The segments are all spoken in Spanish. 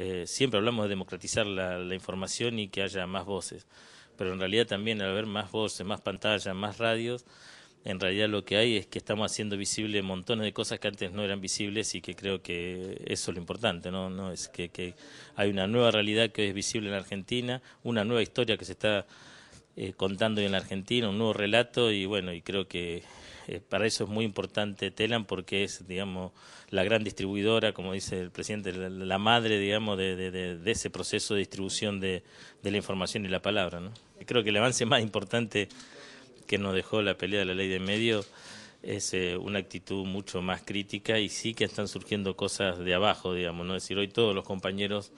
Eh, siempre hablamos de democratizar la, la, información y que haya más voces, pero en realidad también al haber más voces, más pantallas, más radios, en realidad lo que hay es que estamos haciendo visible montones de cosas que antes no eran visibles y que creo que eso es lo importante, ¿no? no es que, que hay una nueva realidad que es visible en Argentina, una nueva historia que se está eh, contando en la Argentina un nuevo relato y bueno, y creo que eh, para eso es muy importante Telan porque es, digamos, la gran distribuidora, como dice el presidente, la, madre, digamos, de, de, de, ese proceso de distribución de, de la información y la palabra. ¿no? Creo que el avance más importante que nos dejó la pelea de la ley de medios es eh, una actitud mucho más crítica y sí que están surgiendo cosas de abajo, digamos, ¿no? Es decir, hoy todos los compañeros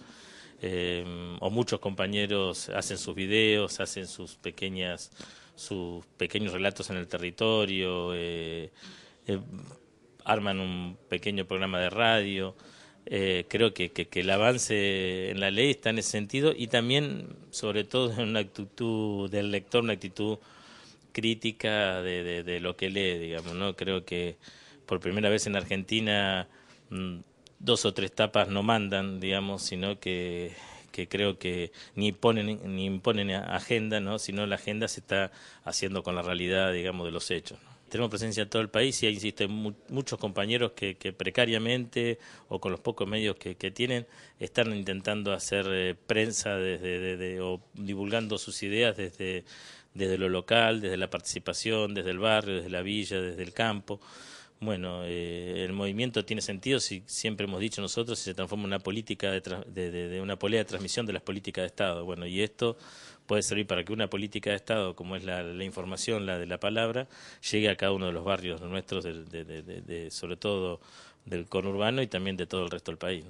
Em, o muchos compañeros hacen sus videos, hacen sus pequeñas, sus pequeños relatos en el territorio, eh, eh, arman un pequeño programa de radio. Eh, creo que, que, el avance en la ley está en ese sentido y también, sobre todo, en una actitud del lector, una actitud crítica de, de lo que lee, digamos, ¿no? Creo que por primera vez en Argentina mm, dos o tres tapas no mandan, digamos, sino que, creo que ni ponen ni imponen agenda, ¿no? sino la agenda se está haciendo con la realidad, digamos, de los hechos. Tenemos presencia en todo el país y hay, existen muchos compañeros que, precariamente o con los pocos medios que, tienen están intentando hacer eh, prensa desde, o divulgando sus ideas desde, desde lo local, desde la participación, desde el barrio, desde la villa, desde el campo bueno, eh, el movimiento tiene sentido si siempre hemos dicho nosotros si se transforma en una política de, una polea de transmisión de las políticas de Estado. Bueno, y esto puede servir para que una política de Estado, como es la, información, la de la palabra, llegue a cada uno de los barrios nuestros, sobre todo del conurbano y también de todo el resto del país.